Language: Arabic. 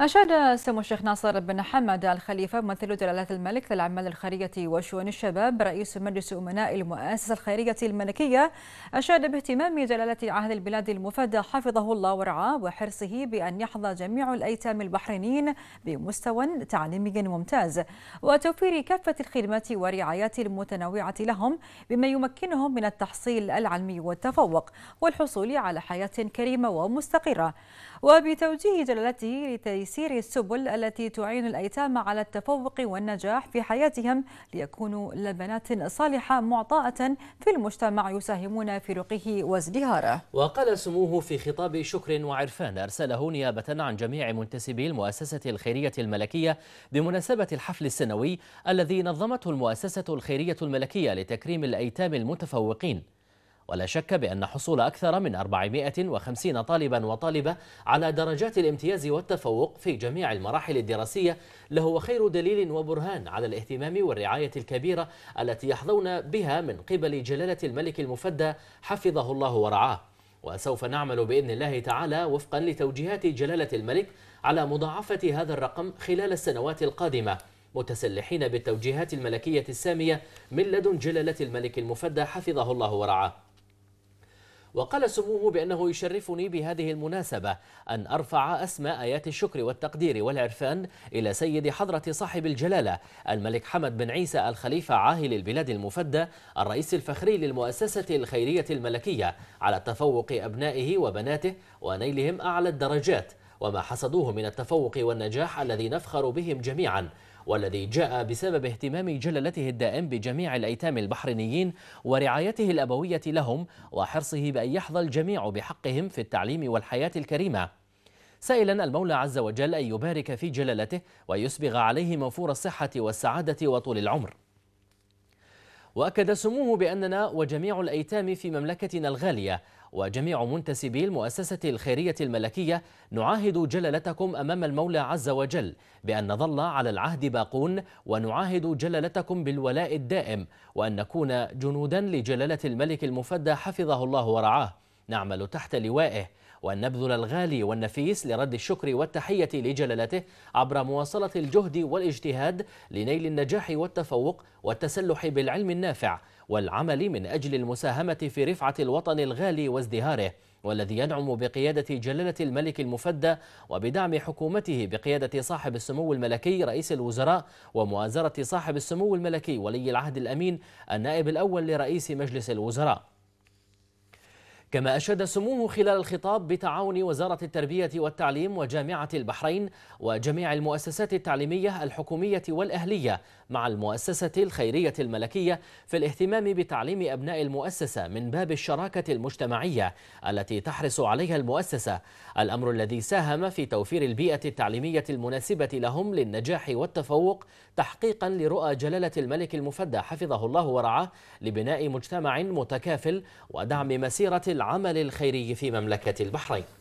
أشاد سمو الشيخ ناصر بن حمد الخليفة ممثل جلالة الملك للأعمال الخيرية وشؤون الشباب رئيس مجلس أمناء المؤسسة الخيرية الملكية أشاد باهتمام جلالة عهد البلاد المفدى حفظه الله ورعاه وحرصه بأن يحظى جميع الأيتام البحرينيين بمستوى تعليمي ممتاز وتوفير كافة الخدمات والرعايات المتنوعة لهم بما يمكنهم من التحصيل العلمي والتفوق والحصول على حياة كريمة ومستقرة وبتوجيه جلالته لتيسير تيسير السبل التي تعين الأيتام على التفوق والنجاح في حياتهم ليكونوا لبنات صالحة معطاءة في المجتمع يساهمون في رقيه وازدهاره وقال سموه في خطاب شكر وعرفان أرسله نيابة عن جميع منتسبي المؤسسة الخيرية الملكية بمناسبة الحفل السنوي الذي نظمته المؤسسة الخيرية الملكية لتكريم الأيتام المتفوقين ولا شك بأن حصول أكثر من 450 طالبا وطالبة على درجات الامتياز والتفوق في جميع المراحل الدراسية لهو خير دليل وبرهان على الاهتمام والرعاية الكبيرة التي يحظون بها من قبل جلالة الملك المفدى حفظه الله ورعاه وسوف نعمل بإذن الله تعالى وفقا لتوجيهات جلالة الملك على مضاعفة هذا الرقم خلال السنوات القادمة متسلحين بالتوجيهات الملكية السامية من لدن جلالة الملك المفدى حفظه الله ورعاه وقال سموه بأنه يشرفني بهذه المناسبة أن أرفع أسماء آيات الشكر والتقدير والعرفان إلى سيد حضرة صاحب الجلالة الملك حمد بن عيسى الخليفة عاهل البلاد المفدى الرئيس الفخري للمؤسسة الخيرية الملكية على تفوق أبنائه وبناته ونيلهم أعلى الدرجات وما حصدوه من التفوق والنجاح الذي نفخر بهم جميعا والذي جاء بسبب اهتمام جلالته الدائم بجميع الأيتام البحرينيين ورعايته الأبوية لهم وحرصه بأن يحظى الجميع بحقهم في التعليم والحياة الكريمة سائلا المولى عز وجل أن يبارك في جلالته ويسبغ عليه موفور الصحة والسعادة وطول العمر وأكد سموه بأننا وجميع الأيتام في مملكتنا الغالية وجميع منتسبي المؤسسة الخيرية الملكية نعاهد جلالتكم أمام المولى عز وجل بأن نظل على العهد باقون ونعاهد جلالتكم بالولاء الدائم وأن نكون جنودا لجلالة الملك المفدى حفظه الله ورعاه نعمل تحت لوائه وأن نبذل الغالي والنفيس لرد الشكر والتحية لجلالته عبر مواصلة الجهد والاجتهاد لنيل النجاح والتفوق والتسلح بالعلم النافع والعمل من أجل المساهمة في رفعة الوطن الغالي وازدهاره والذي ينعم بقيادة جلالة الملك المفدى وبدعم حكومته بقيادة صاحب السمو الملكي رئيس الوزراء ومؤازرة صاحب السمو الملكي ولي العهد الأمين النائب الأول لرئيس مجلس الوزراء كما أشاد سموه خلال الخطاب بتعاون وزارة التربية والتعليم وجامعة البحرين وجميع المؤسسات التعليمية الحكومية والأهلية مع المؤسسة الخيرية الملكية في الاهتمام بتعليم أبناء المؤسسة من باب الشراكة المجتمعية التي تحرص عليها المؤسسة الأمر الذي ساهم في توفير البيئة التعليمية المناسبة لهم للنجاح والتفوق تحقيقا لرؤى جلالة الملك المفدى حفظه الله ورعاه لبناء مجتمع متكافل ودعم مسيرة العمل الخيري في مملكة البحرين